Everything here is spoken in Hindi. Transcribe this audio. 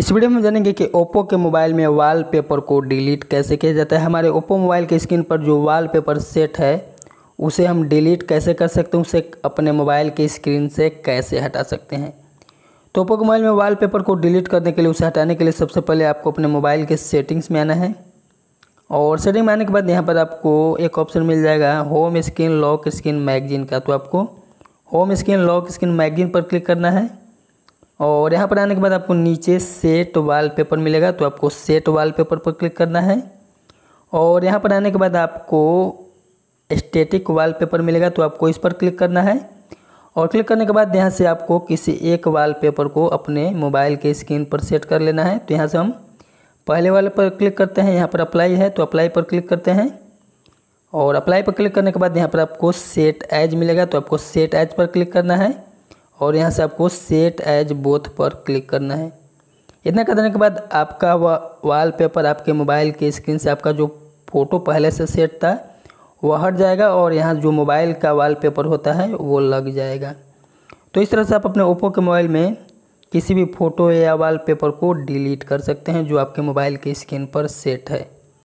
इस वीडियो में जानेंगे कि ओप्पो के मोबाइल में वॉलपेपर को डिलीट कैसे किया जाता है हमारे ओप्पो मोबाइल के स्क्रीन पर जो वॉलपेपर सेट है उसे हम डिलीट कैसे कर सकते हैं उसे अपने मोबाइल के स्क्रीन से कैसे हटा सकते हैं तो ओप्पो के मोबाइल में वॉलपेपर को डिलीट करने के लिए उसे हटाने के लिए सबसे पहले आपको अपने मोबाइल के सेटिंग्स में आना है और सेटिंग में आने के बाद यहाँ पर आपको एक ऑप्शन मिल जाएगा home screen lock screen magazine का तो आपको home screen lock screen magazine पर क्लिक करना है और यहाँ पर आने के बाद आपको नीचे सेट वॉलपेपर मिलेगा तो आपको सेट वॉलपेपर पर क्लिक करना है और यहाँ पर आने के बाद आपको स्टेटिक वॉलपेपर मिलेगा तो आपको इस पर क्लिक करना है और क्लिक करने के बाद यहाँ से आपको किसी एक वॉलपेपर को अपने मोबाइल के स्क्रीन पर सेट कर लेना है तो यहाँ से हम पहले वाले पर क्लिक करते हैं यहाँ पर अप्लाई है तो अप्लाई पर क्लिक करते हैं और अप्लाई पर क्लिक करने के बाद यहाँ पर आपको सेट एज मिलेगा तो आपको सेट एज पर क्लिक करना है और यहाँ से आपको सेट एज बोथ पर क्लिक करना है इतना कर देने के बाद आपका पेपर आपके मोबाइल के स्क्रीन से आपका जो फ़ोटो पहले से सेट था वह हट जाएगा और यहाँ जो मोबाइल का वॉलपेपर होता है वो लग जाएगा तो इस तरह से आप अपने ओप्पो के मोबाइल में किसी भी फ़ोटो या वॉलपेपर को डिलीट कर सकते हैं जो आपके मोबाइल के स्क्रीन पर सेट है